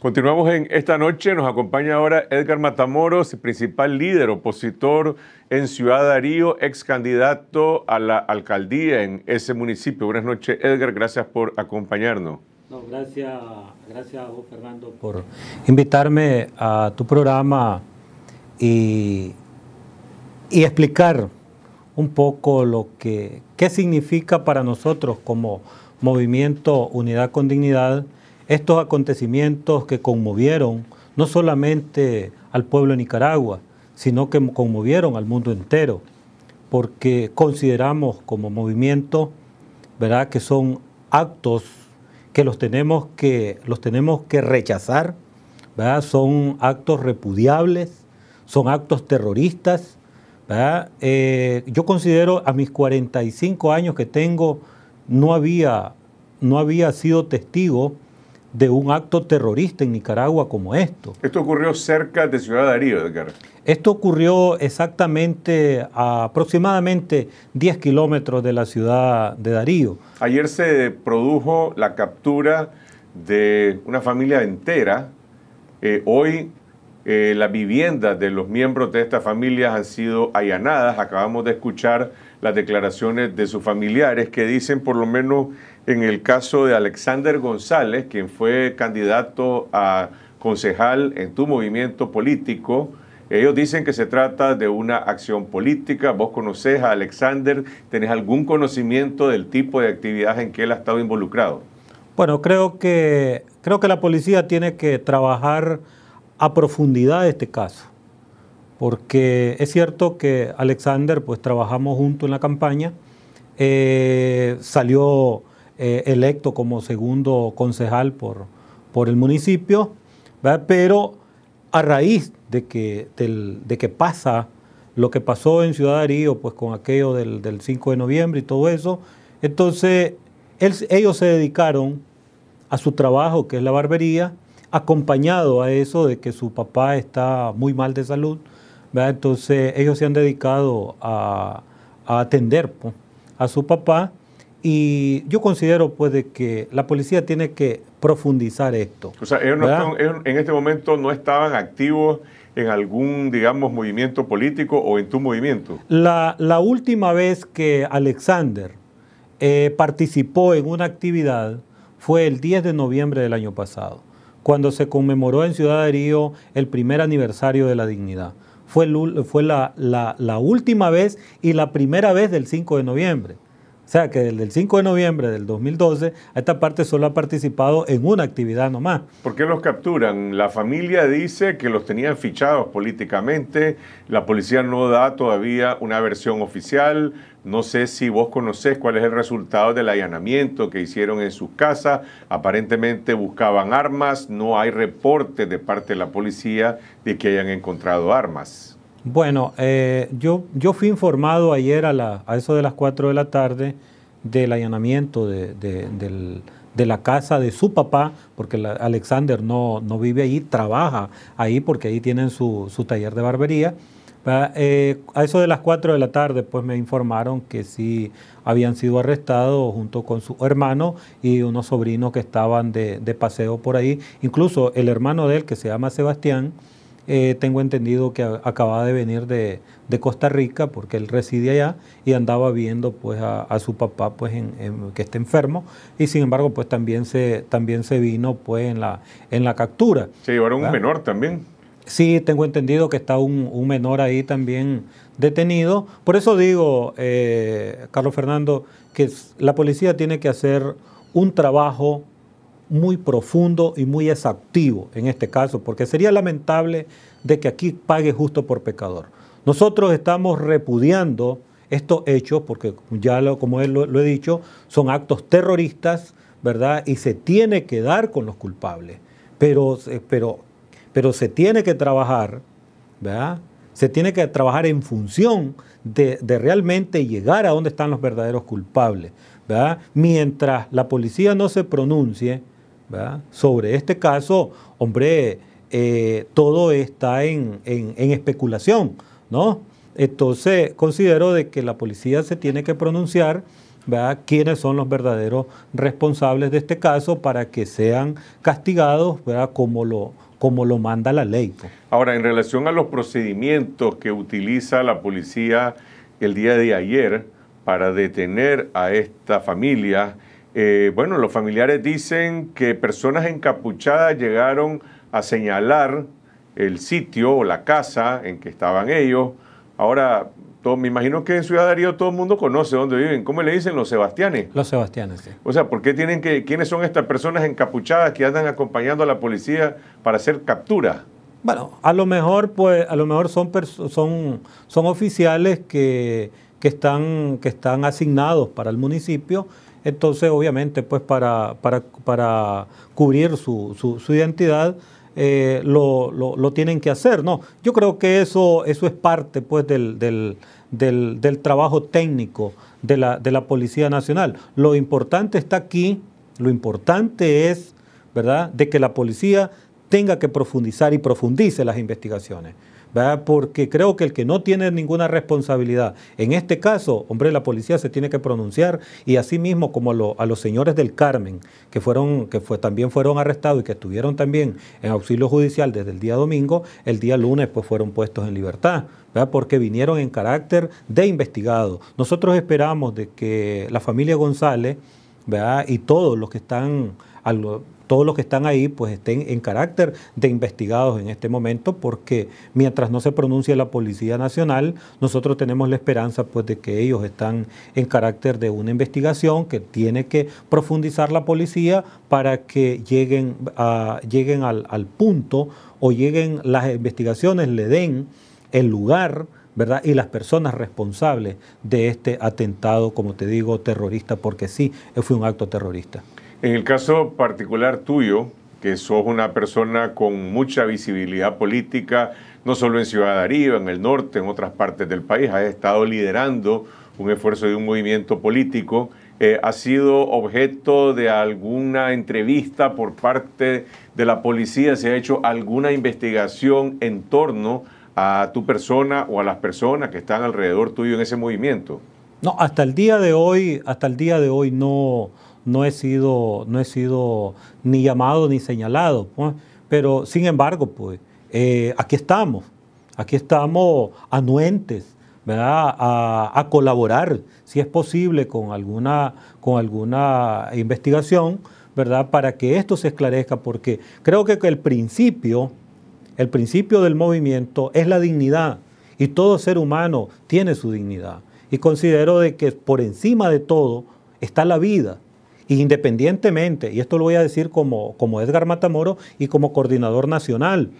Continuamos en esta noche, nos acompaña ahora Edgar Matamoros, principal líder opositor en Ciudad Darío, ex candidato a la alcaldía en ese municipio. Buenas noches Edgar, gracias por acompañarnos. gracias, gracias Fernando por invitarme a tu programa y, y explicar un poco lo que qué significa para nosotros como movimiento Unidad con Dignidad estos acontecimientos que conmovieron no solamente al pueblo de Nicaragua, sino que conmovieron al mundo entero, porque consideramos como movimiento ¿verdad? que son actos que los tenemos que, los tenemos que rechazar, ¿verdad? son actos repudiables, son actos terroristas. Eh, yo considero a mis 45 años que tengo, no había, no había sido testigo de un acto terrorista en Nicaragua como esto. Esto ocurrió cerca de Ciudad Darío, Edgar. Esto ocurrió exactamente a aproximadamente 10 kilómetros de la ciudad de Darío. Ayer se produjo la captura de una familia entera. Eh, hoy eh, las viviendas de los miembros de estas familias han sido allanadas. Acabamos de escuchar las declaraciones de sus familiares que dicen por lo menos en el caso de Alexander González, quien fue candidato a concejal en tu movimiento político. Ellos dicen que se trata de una acción política. ¿Vos conocés a Alexander? ¿Tenés algún conocimiento del tipo de actividad en que él ha estado involucrado? Bueno, creo que, creo que la policía tiene que trabajar a profundidad este caso, porque es cierto que Alexander, pues trabajamos juntos en la campaña, eh, salió eh, electo como segundo concejal por, por el municipio, pero a raíz de que, de que pasa lo que pasó en Ciudad Arío pues con aquello del, 5 de noviembre y todo eso, entonces ellos se dedicaron a su trabajo, que es la barbería, acompañado a eso de que su papá está muy mal de salud, entonces ellos se han dedicado a, atender pues, a su papá y yo considero pues de que la policía tiene que profundizar esto. O sea, en este momento no estaban activos en algún, digamos, movimiento político o en tu movimiento. La, última vez que Alexander eh, participó en una actividad fue el 10 de noviembre del año pasado, cuando se conmemoró en Ciudad de Río el primer aniversario de la dignidad. Fue, fue la, la última vez y la primera vez del 5 de noviembre. O sea que desde el 5 de noviembre del 2012 a esta parte solo ha participado en una actividad nomás. ¿Por qué los capturan? La familia dice que los tenían fichados políticamente, la policía no da todavía una versión oficial, no sé si vos conocés cuál es el resultado del allanamiento que hicieron en sus casas, aparentemente buscaban armas, no hay reporte de parte de la policía de que hayan encontrado armas. Bueno, eh, yo, fui informado ayer a, eso de las 4 de la tarde del allanamiento de, la casa de su papá, porque Alexander no, vive ahí, trabaja ahí porque ahí tienen su, taller de barbería. Eh, a eso de las 4 de la tarde, pues me informaron que sí habían sido arrestados junto con su hermano y unos sobrinos que estaban de, de paseo por ahí. Incluso el hermano de él, que se llama Sebastián, eh, tengo entendido que acababa de venir de, de, Costa Rica porque él reside allá y andaba viendo pues a, su papá pues que está enfermo y sin embargo pues también se, también se vino pues en la, en la captura. Se llevaron un menor también. Sí, tengo entendido que está un, menor ahí también detenido. Por eso digo, eh, Carlos Fernando, que la policía tiene que hacer un trabajo muy profundo y muy exactivo en este caso, porque sería lamentable de que aquí pague justo por pecador. Nosotros estamos repudiando estos hechos, porque ya lo, como él lo he dicho, son actos terroristas, ¿verdad? Y se tiene que dar con los culpables, pero, eh, pero, pero se tiene que trabajar, ¿verdad? Se tiene que trabajar en función de, de realmente llegar a donde están los verdaderos culpables. ¿verdad? Mientras la policía no se pronuncie, sobre este caso, hombre, eh, todo está en, especulación, ¿no? Entonces, considero de que la policía se tiene que pronunciar ¿verdad? quiénes son los verdaderos responsables de este caso para que sean castigados ¿verdad? Como, lo, como lo manda la ley. Pues. Ahora, en relación a los procedimientos que utiliza la policía el día de ayer para detener a esta familia, eh, bueno, los familiares dicen que personas encapuchadas llegaron a señalar el sitio o la casa en que estaban ellos. Ahora, me imagino que en Ciudad Darío todo el mundo conoce dónde viven. ¿Cómo le dicen los Sebastianes? Los Sebastianes, sí. O sea, ¿por qué tienen que, quiénes son estas personas encapuchadas que andan acompañando a la policía para hacer captura? Bueno, a lo mejor, pues, a lo mejor son, son, son oficiales que, que, están, que están asignados para el municipio entonces, obviamente, pues para, cubrir su, identidad, eh, lo, tienen que hacer. yo creo que eso, eso es parte pues, del, trabajo técnico de la, de la Policía Nacional. Lo importante está aquí, lo importante es, ¿verdad?, de que la policía tenga que profundizar y profundice las investigaciones porque creo que el que no tiene ninguna responsabilidad, en este caso, hombre, la policía se tiene que pronunciar y así mismo como a, los señores del Carmen, que, fueron, que fue, también fueron arrestados y que estuvieron también en auxilio judicial desde el día domingo, el día lunes pues fueron puestos en libertad. ¿verdad? porque vinieron en carácter de investigado. Nosotros esperamos de que la familia González ¿verdad? y todos los que están todos los que están ahí pues estén en carácter de investigados en este momento porque mientras no se pronuncie la Policía Nacional, nosotros tenemos la esperanza pues de que ellos están en carácter de una investigación que tiene que profundizar la policía para que lleguen, a, ah, lleguen al, punto o lleguen las investigaciones, le den el lugar ¿verdad? Y las personas responsables de este atentado, como te digo, terrorista, porque sí, fue un acto terrorista. En el caso particular tuyo, que sos una persona con mucha visibilidad política, no solo en Ciudad Arriba, en el norte, en otras partes del país, has estado liderando un esfuerzo de un movimiento político. Eh, ¿Ha sido objeto de alguna entrevista por parte de la policía? ¿Se ha hecho alguna investigación en torno a tu persona o a las personas que están alrededor tuyo en ese movimiento? No, hasta el día de hoy, hasta el día de hoy no, no he sido, no he sido ni llamado ni señalado. Pues. pero sin embargo, pues, eh, aquí estamos, aquí estamos anuentes. ¿verdad? A, colaborar, si es posible, con alguna, con alguna investigación, ¿verdad? para que esto se esclarezca, porque creo que el principio, el principio del movimiento es la dignidad, y todo ser humano tiene su dignidad. Y considero de que por encima de todo está la vida, Independientemente, y esto lo voy a decir como, Edgar Matamoro y como coordinador nacional,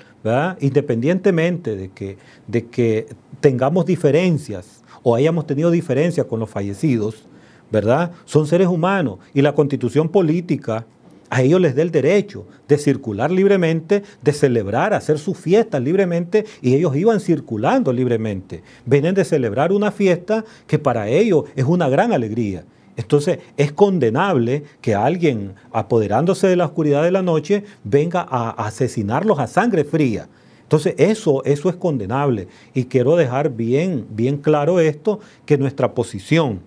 independientemente de que, de que tengamos diferencias o hayamos tenido diferencias con los fallecidos, ¿verdad? Son seres humanos y la constitución política a ellos les da el derecho de circular libremente, de celebrar, hacer sus fiestas libremente, y ellos iban circulando libremente. Vienen de celebrar una fiesta que para ellos es una gran alegría. Entonces es condenable que alguien apoderándose de la oscuridad de la noche venga a asesinarlos a sangre fría. Entonces eso, eso es condenable. Y quiero dejar bien, bien claro esto, que nuestra posición,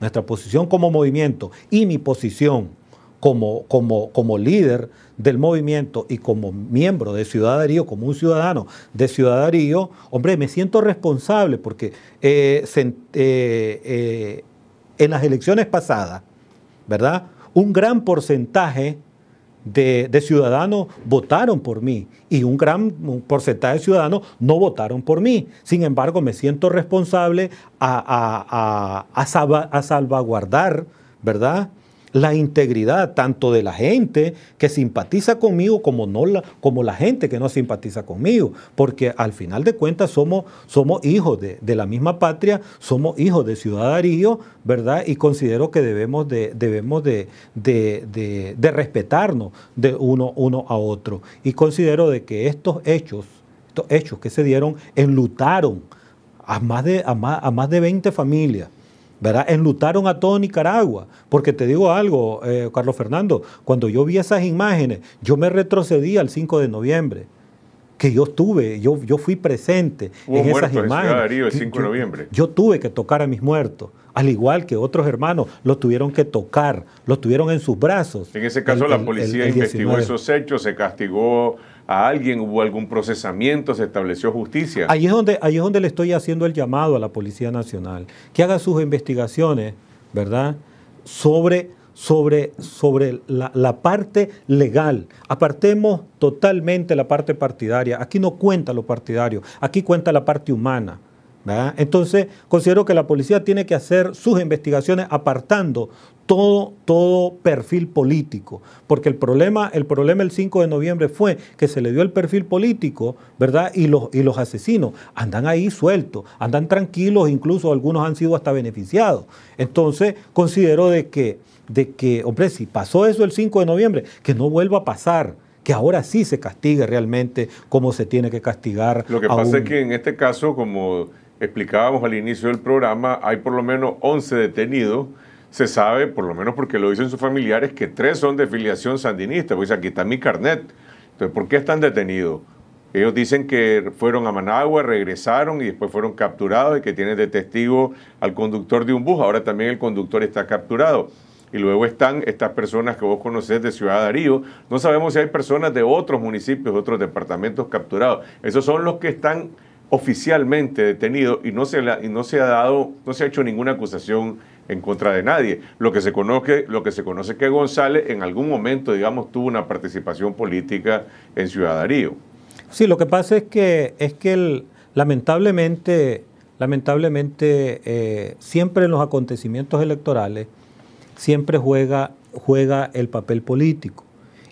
nuestra posición como movimiento y mi posición como, como, como líder del movimiento y como miembro de Ciudadarío, como un ciudadano de Ciudadarío, hombre, me siento responsable porque eh, eh, eh, en las elecciones pasadas, ¿verdad? Un gran porcentaje de, ciudadanos votaron por mí y un gran porcentaje de ciudadanos no votaron por mí. Sin embargo, me siento responsable a, a salvaguardar, ¿verdad? la integridad tanto de la gente que simpatiza conmigo como, no la, como la gente que no simpatiza conmigo, porque al final de cuentas somos, somos hijos de, la misma patria, somos hijos de ciudadanía ¿verdad? Y considero que debemos de, debemos de, respetarnos de uno, uno a otro. Y considero de que estos hechos, estos hechos que se dieron, enlutaron a más de, a más, a más de 20 familias. ¿verdad? Enlutaron a todo Nicaragua. Porque te digo algo, eh, Carlos Fernando, cuando yo vi esas imágenes, yo me retrocedí al 5 de noviembre que yo estuve, yo, yo fui presente en esas imágenes. el 5 de noviembre. Yo, tuve que tocar a mis muertos, al igual que otros hermanos, los tuvieron que tocar, los tuvieron en sus brazos. En ese caso la policía investigó esos hechos, se castigó a alguien, hubo algún procesamiento, se estableció justicia. Ahí es donde, ahí es donde le estoy haciendo el llamado a la Policía Nacional, que haga sus investigaciones, ¿verdad? Sobre, sobre, sobre la, parte legal. Apartemos totalmente la parte partidaria. Aquí no cuenta lo partidario, aquí cuenta la parte humana. Entonces, considero que la policía tiene que hacer sus investigaciones apartando todo, todo perfil político, porque el problema, el problema el 5 de noviembre fue que se le dio el perfil político, ¿verdad? Y los, y los asesinos andan ahí sueltos, andan tranquilos, incluso algunos han sido hasta beneficiados. Entonces, considero de que, de que, hombre, si pasó eso el 5 de noviembre, que no vuelva a pasar que ahora sí se castigue realmente como se tiene que castigar. Lo que pasa es que en este caso, como explicábamos al inicio del programa, hay por lo menos 11 detenidos se sabe, por lo menos porque lo dicen sus familiares, que tres son de filiación sandinista. Pues aquí está mi carnet. Entonces, ¿por qué están detenidos? Ellos dicen que fueron a Managua, regresaron y después fueron capturados y que tienen de testigo al conductor de un bus. Ahora también el conductor está capturado. Y luego están estas personas que vos conocés de Ciudad Darío. No sabemos si hay personas de otros municipios, otros departamentos capturados. Esos son los que están oficialmente detenidos y no se, y no se ha dado, no se ha hecho ninguna acusación en contra de nadie. Lo que se conoce, lo que se conoce es que González en algún momento, digamos, tuvo una participación política en Ciudadarío. Sí, lo que pasa es que es que lamentablemente, lamentablemente eh, siempre en los acontecimientos electorales siempre juega juega el papel político.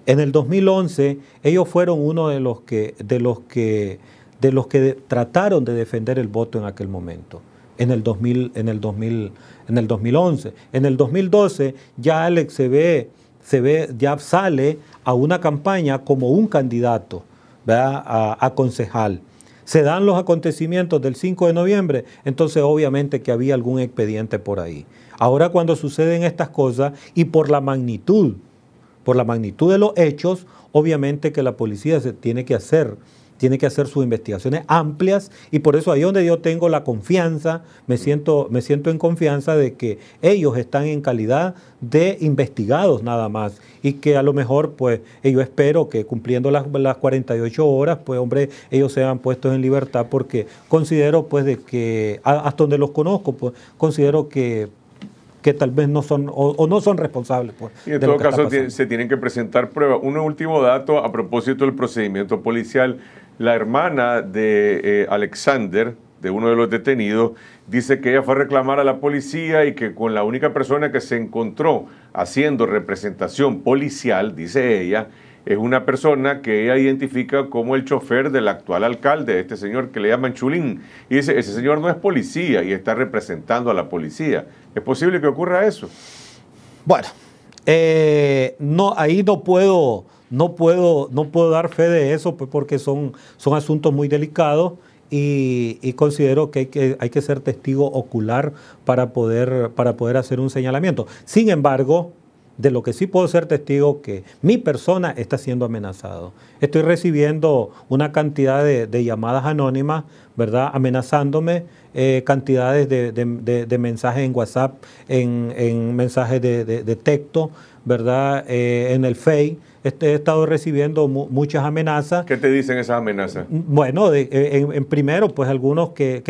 En el 2011 ellos fueron uno de los que de los que de los que trataron de defender el voto en aquel momento en el, 2000, en, el 2000, en el 2011. En el 2012 ya Alex se ve, se ve, ya sale a una campaña como un candidato a, a concejal se dan los acontecimientos del 5 de noviembre, entonces obviamente que había algún expediente por ahí. Ahora cuando suceden estas cosas y por la magnitud, por la magnitud de los hechos, obviamente que la policía se tiene que hacer tiene que hacer sus investigaciones amplias y por eso ahí donde yo tengo la confianza, me siento, me siento en confianza de que ellos están en calidad de investigados nada más y que a lo mejor pues yo espero que cumpliendo las, 48 horas pues hombre ellos sean puestos en libertad porque considero pues de que hasta donde los conozco pues considero que que tal vez no son o, no son responsables. Pues, y en todo caso se tienen que presentar pruebas. Un último dato a propósito del procedimiento policial. La hermana de eh, Alexander, de uno de los detenidos, dice que ella fue a reclamar a la policía y que con la única persona que se encontró haciendo representación policial, dice ella, es una persona que ella identifica como el chofer del actual alcalde, este señor que le llaman Chulín. Y dice, ese señor no es policía y está representando a la policía. ¿Es posible que ocurra eso? Bueno, eh, no, ahí no puedo no puedo, dar fe de eso pues, porque son, son asuntos muy delicados y, considero que hay, que ser testigo ocular para poder, para poder hacer un señalamiento. Sin embargo, de lo que sí puedo ser testigo que mi persona está siendo amenazado. Estoy recibiendo una cantidad de, llamadas anónimas, ¿verdad? Amenazándome, eh, cantidades de, de, mensajes en WhatsApp, en, mensajes de, texto, ¿verdad? Eh, en el Face este, he estado recibiendo muchas amenazas. ¿Qué te dicen esas amenazas? Mm, bueno, eh, primero, pues algunos que,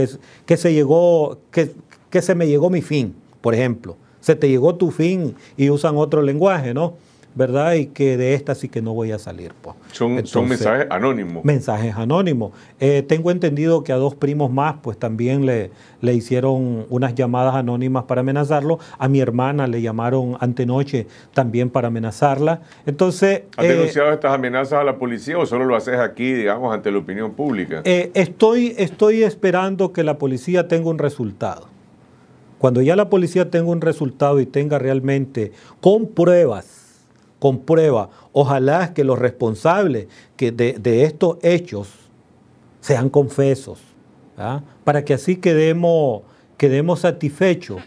que, se llegó, que, que, se me llegó mi fin, por ejemplo. Se te llegó tu fin y usan otro lenguaje, ¿no? ¿verdad? Y que de esta sí que no voy a salir. Pues. Son, mensajes anónimos. Mensajes anónimos. Eh, tengo entendido que a dos primos más, pues también le, le hicieron unas llamadas anónimas para amenazarlo. A mi hermana le llamaron antenoche también para amenazarla. Entonces... ¿Has eh, denunciado estas amenazas a la policía o solo lo haces aquí, digamos, ante la opinión pública? Eh, estoy, estoy esperando que la policía tenga un resultado. Cuando ya la policía tenga un resultado y tenga realmente con pruebas comprueba. Ojalá que los responsables que de, estos hechos sean confesos, ¿ah? para que así quedemos, quedemos satisfechos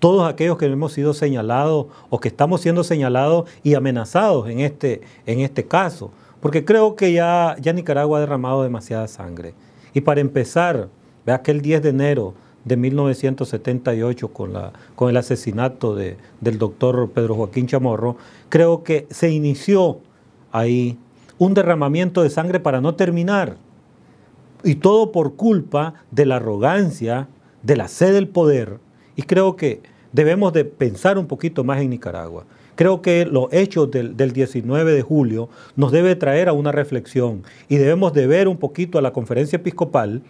todos aquellos que hemos sido señalados o que estamos siendo señalados y amenazados en este, en este caso. Porque creo que ya, ya Nicaragua ha derramado demasiada sangre. Y para empezar, vea que el 10 de enero de 1978 con, la, con el asesinato de, del doctor Pedro Joaquín Chamorro, creo que se inició ahí un derramamiento de sangre para no terminar. Y todo por culpa de la arrogancia, de la sed del poder. Y creo que debemos de pensar un poquito más en Nicaragua. Creo que los hechos del, 19 de julio nos debe traer a una reflexión y debemos de ver un poquito a la conferencia episcopal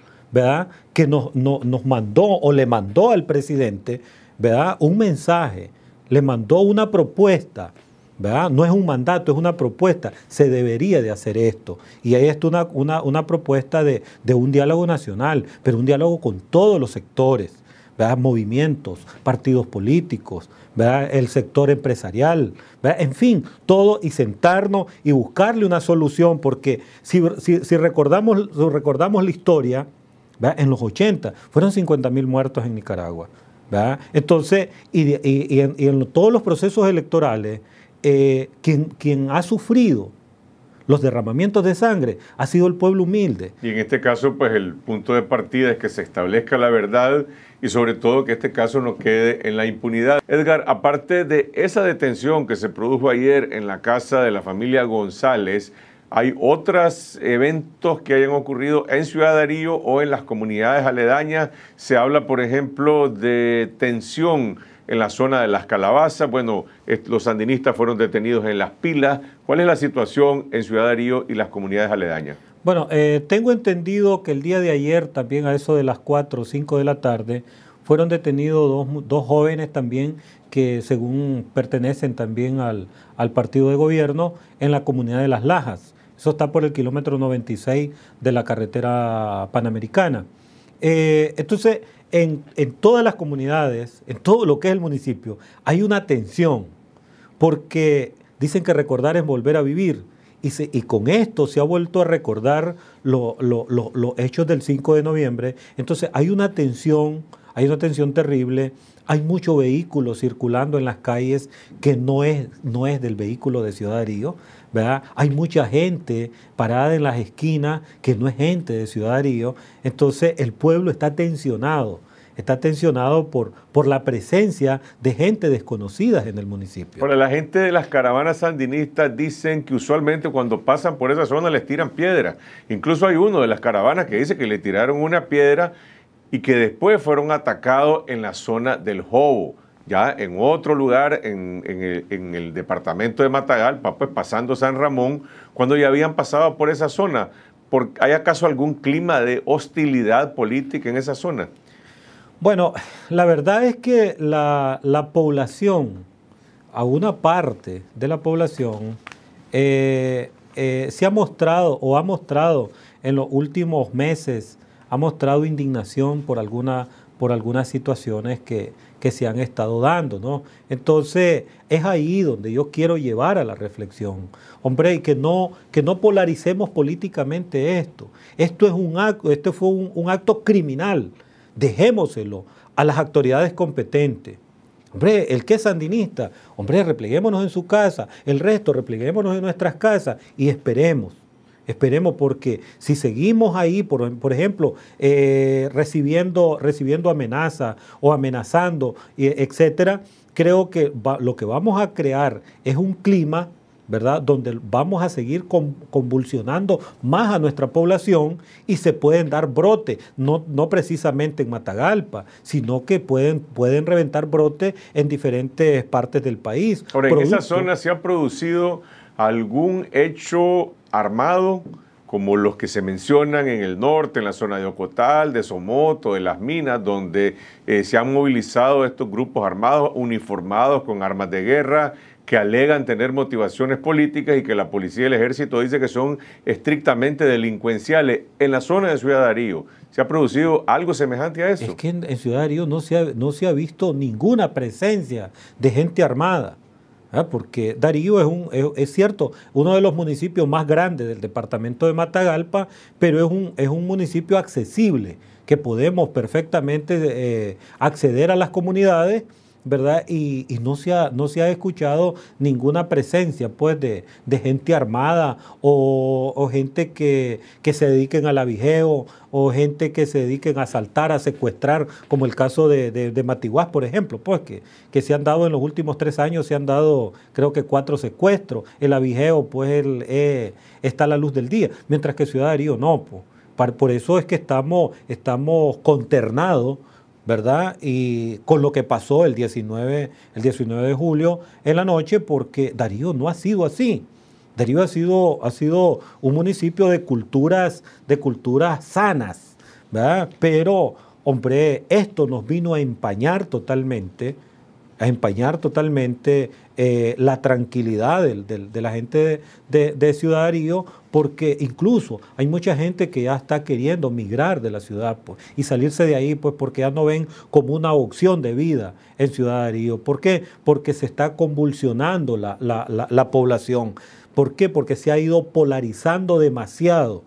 que nos, no, nos mandó o le mandó al presidente ¿verdad? un mensaje, le mandó una propuesta. ¿verdad? No es un mandato, es una propuesta. Se debería de hacer esto. Y ahí está una, propuesta de, un diálogo nacional, pero un diálogo con todos los sectores, ¿verdad? movimientos, partidos políticos, el sector empresarial, en fin, todo y sentarnos y buscarle una solución, porque si, si recordamos, si recordamos la historia, en los 80 fueron 50 mil muertos en Nicaragua. Entonces, y, en, todos los procesos electorales, eh, quien, quien ha sufrido los derramamientos de sangre ha sido el pueblo humilde. Y en este caso, pues el punto de partida es que se establezca la verdad y sobre todo que este caso no quede en la impunidad. Edgar, aparte de esa detención que se produjo ayer en la casa de la familia González, ¿Hay otros eventos que hayan ocurrido en Ciudad Darío o en las comunidades aledañas? Se habla, por ejemplo, de tensión en la zona de las calabazas. Bueno, los sandinistas fueron detenidos en las pilas. ¿Cuál es la situación en Ciudad Darío y las comunidades aledañas? Bueno, eh, tengo entendido que el día de ayer, también a eso de las 4 o 5 de la tarde, fueron detenidos dos, dos jóvenes también que según pertenecen también al, al partido de gobierno en la comunidad de Las Lajas. Eso está por el kilómetro 96 de la carretera panamericana. Eh, entonces, en, todas las comunidades, en todo lo que es el municipio, hay una tensión, porque dicen que recordar es volver a vivir. Y, con esto se ha vuelto a recordar los hechos del 5 de noviembre. Entonces hay una tensión, hay una tensión terrible hay mucho vehículo circulando en las calles que no es, no es del vehículo de Ciudad Darío, ¿verdad? Hay mucha gente parada en las esquinas que no es gente de Ciudad Río. Entonces el pueblo está tensionado, está tensionado por, por la presencia de gente desconocida en el municipio. Para la gente de las caravanas sandinistas dicen que usualmente cuando pasan por esa zona les tiran piedras. Incluso hay uno de las caravanas que dice que le tiraron una piedra y que después fueron atacados en la zona del Jobo, ya en otro lugar, en, el, departamento de Matagalpa, pues pasando San Ramón, cuando ya habían pasado por esa zona. ¿Hay acaso algún clima de hostilidad política en esa zona? Bueno, la verdad es que la, población, alguna parte de la población, eh, eh, se ha mostrado o ha mostrado en los últimos meses ha mostrado indignación por, alguna, por algunas situaciones que, se han estado dando. ¿no? Entonces, es ahí donde yo quiero llevar a la reflexión. Hombre, y que no, que no polaricemos políticamente esto. Esto es un acto, fue un, acto criminal. Dejémoselo a las autoridades competentes. Hombre, el que es sandinista, hombre, repleguémonos en su casa, el resto repleguémonos en nuestras casas y esperemos. Esperemos porque si seguimos ahí, por, por ejemplo, eh, recibiendo, recibiendo amenazas o amenazando, etcétera, creo que lo que vamos a crear es un clima ¿verdad? Donde vamos a seguir convulsionando más a nuestra población y se pueden dar brotes, no, no precisamente en Matagalpa, sino que pueden, pueden reventar brotes en diferentes partes del país. Ahora, en esa zona se ha producido algún hecho armado como los que se mencionan en el norte, en la zona de Ocotal, de Somoto, de las minas, donde eh, se han movilizado estos grupos armados, uniformados con armas de guerra, que alegan tener motivaciones políticas y que la policía y el ejército dicen que son estrictamente delincuenciales. En la zona de Ciudad Darío, ¿se ha producido algo semejante a eso? Es que en, Ciudad Darío no no se ha visto ninguna presencia de gente armada. ¿ah? porque Darío es, cierto, uno de los municipios más grandes del departamento de Matagalpa, pero es un, municipio accesible, que podemos perfectamente eh, acceder a las comunidades ¿verdad? Y, no, se ha, no se ha escuchado ninguna presencia, pues, de, gente armada o, gente que, que, se dediquen al avijeo o gente que se dediquen a asaltar, a secuestrar, como el caso de, de, por ejemplo, pues, que, se han dado en los últimos tres años, se han dado, creo que cuatro secuestros. El avigeo pues, eh, está a la luz del día, mientras que Ciudad de Río no, pues. Por eso es que estamos, estamos conternados ¿verdad? Y con lo que pasó el 19, el 19 de julio en la noche, porque Darío no ha sido así. Darío ha sido, ha sido un municipio de culturas, de culturas sanas, ¿verdad? Pero, hombre, esto nos vino a empañar totalmente a empañar totalmente eh, la tranquilidad de, la gente de, de Ciudad Darío, porque incluso hay mucha gente que ya está queriendo migrar de la ciudad pues, y salirse de ahí, pues porque ya no ven como una opción de vida en Ciudad Darío. ¿Por qué? Porque se está convulsionando la población. ¿Por qué? Porque se ha ido polarizando demasiado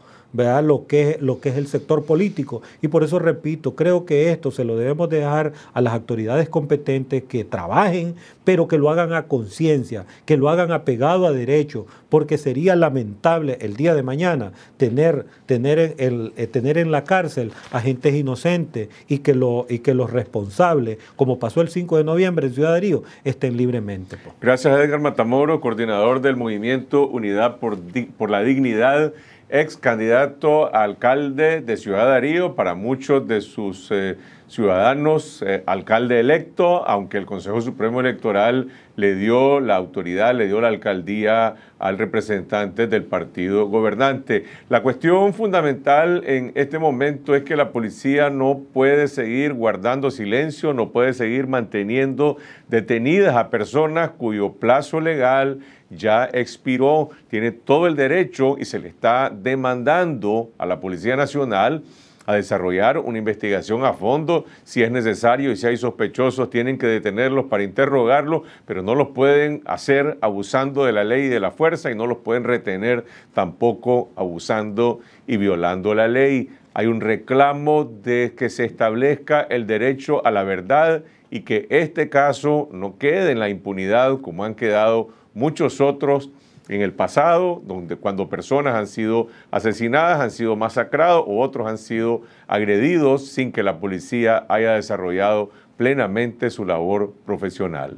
lo, que, lo que es el sector político. Y por eso repito, creo que esto se lo debemos dejar a las autoridades competentes que trabajen, pero que lo hagan a conciencia, que lo hagan apegado a derecho, porque sería lamentable el día de mañana tener, tener, el, eh, tener en la cárcel a gente inocente y que, lo, y que los responsables, como pasó el 5 de noviembre en Ciudad de Río, estén libremente. Pues. Gracias a Edgar Matamoro, coordinador del movimiento Unidad por, por la Dignidad ex candidato a alcalde de Ciudad Darío, para muchos de sus eh, Ciudadanos, eh, alcalde electo, aunque el Consejo Supremo Electoral le dio la autoridad, le dio la alcaldía al representante del partido gobernante. La cuestión fundamental en este momento es que la policía no puede seguir guardando silencio, no puede seguir manteniendo detenidas a personas cuyo plazo legal ya expiró, tiene todo el derecho y se le está demandando a la Policía Nacional a desarrollar una investigación a fondo si es necesario y si hay sospechosos tienen que detenerlos para interrogarlos, pero no los pueden hacer abusando de la ley y de la fuerza y no los pueden retener tampoco abusando y violando la ley. Hay un reclamo de que se establezca el derecho a la verdad y que este caso no quede en la impunidad como han quedado muchos otros en el pasado, donde cuando personas han sido asesinadas, han sido masacrados o otros han sido agredidos sin que la policía haya desarrollado plenamente su labor profesional.